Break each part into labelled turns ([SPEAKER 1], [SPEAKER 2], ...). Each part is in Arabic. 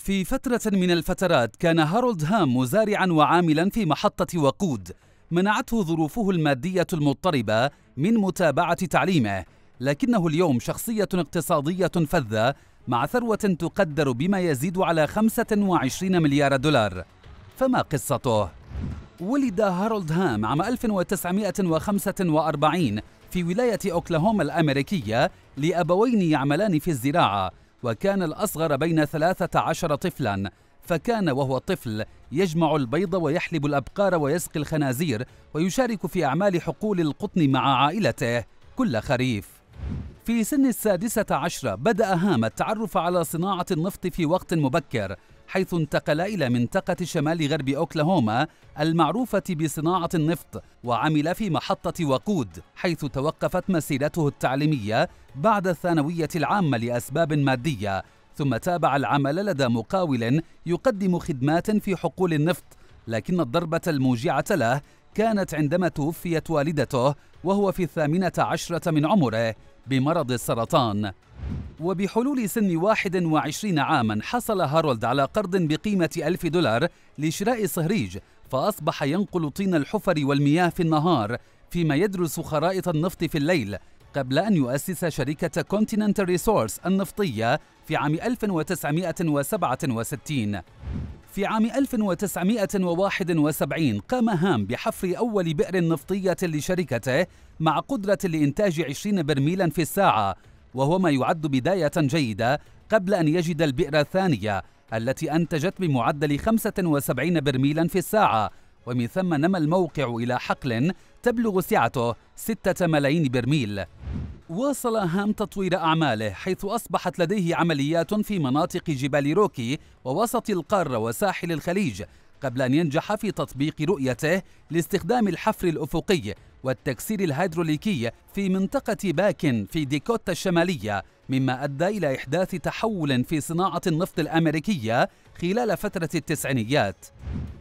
[SPEAKER 1] في فترة من الفترات كان هارولد هام مزارعا وعاملا في محطة وقود منعته ظروفه المادية المضطربة من متابعة تعليمه لكنه اليوم شخصية اقتصادية فذة مع ثروة تقدر بما يزيد على 25 مليار دولار فما قصته؟ ولد هارولد هام عام 1945 في ولاية أوكلاهوما الأمريكية لأبوين يعملان في الزراعة وكان الأصغر بين ثلاثة عشر طفلاً فكان وهو طفل يجمع البيض ويحلب الأبقار ويسقي الخنازير ويشارك في أعمال حقول القطن مع عائلته كل خريف في سن السادسة عشرة بدأ هام التعرف على صناعة النفط في وقت مبكر حيث انتقل إلى منطقة شمال غرب أوكلاهوما المعروفة بصناعة النفط وعمل في محطة وقود حيث توقفت مسيرته التعليمية بعد الثانوية العامة لأسباب مادية ثم تابع العمل لدى مقاول يقدم خدمات في حقول النفط لكن الضربة الموجعة له كانت عندما توفيت والدته وهو في الثامنة عشرة من عمره بمرض السرطان وبحلول سن 21 عاما حصل هارولد على قرض بقيمة 1000 دولار لشراء صهريج فأصبح ينقل طين الحفر والمياه في النهار فيما يدرس خرائط النفط في الليل قبل أن يؤسس شركة كونتيننتال ريسورس النفطية في عام 1967 في عام 1971 قام هام بحفر أول بئر نفطية لشركته مع قدرة لإنتاج 20 برميلا في الساعة وهو ما يعد بداية جيدة قبل أن يجد البئر الثانية التي أنتجت بمعدل 75 برميلا في الساعة ومن ثم نما الموقع إلى حقل تبلغ سعته 6 ملايين برميل واصل هام تطوير أعماله حيث أصبحت لديه عمليات في مناطق جبال روكي ووسط القارة وساحل الخليج قبل أن ينجح في تطبيق رؤيته لاستخدام الحفر الأفقي والتكسير الهيدروليكي في منطقة باكن في ديكوتا الشمالية مما أدى إلى إحداث تحول في صناعة النفط الأمريكية خلال فترة التسعينيات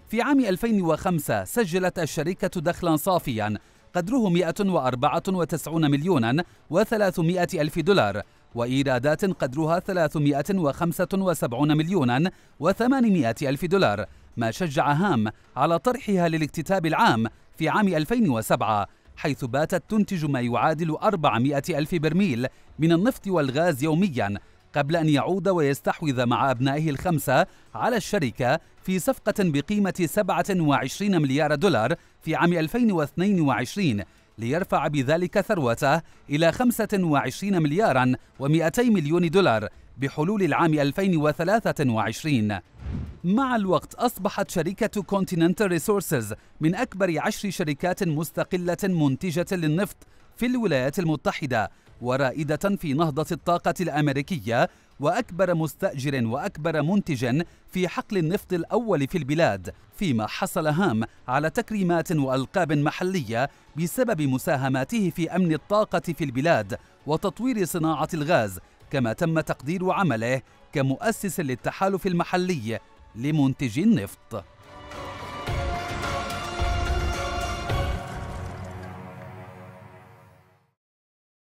[SPEAKER 1] في عام 2005 سجلت الشركة دخلا صافيا قدره 194 مليونا و300 ألف دولار وإيرادات قدرها 375 مليونا و800 ألف دولار ما شجع هام على طرحها للاكتتاب العام في عام 2007 حيث باتت تنتج ما يعادل 400 ألف برميل من النفط والغاز يومياً قبل أن يعود ويستحوذ مع أبنائه الخمسة على الشركة في صفقة بقيمة 27 مليار دولار في عام 2022 ليرفع بذلك ثروته إلى 25 ملياراً و200 مليون دولار بحلول العام 2023 مع الوقت أصبحت شركة كونتيننتال ريسورسز من أكبر عشر شركات مستقلة منتجة للنفط في الولايات المتحدة ورائدة في نهضة الطاقة الأمريكية وأكبر مستأجر وأكبر منتج في حقل النفط الأول في البلاد فيما حصل هام على تكريمات وألقاب محلية بسبب مساهماته في أمن الطاقة في البلاد وتطوير صناعة الغاز كما تم تقدير عمله كمؤسس للتحالف المحلي لمنتجي النفط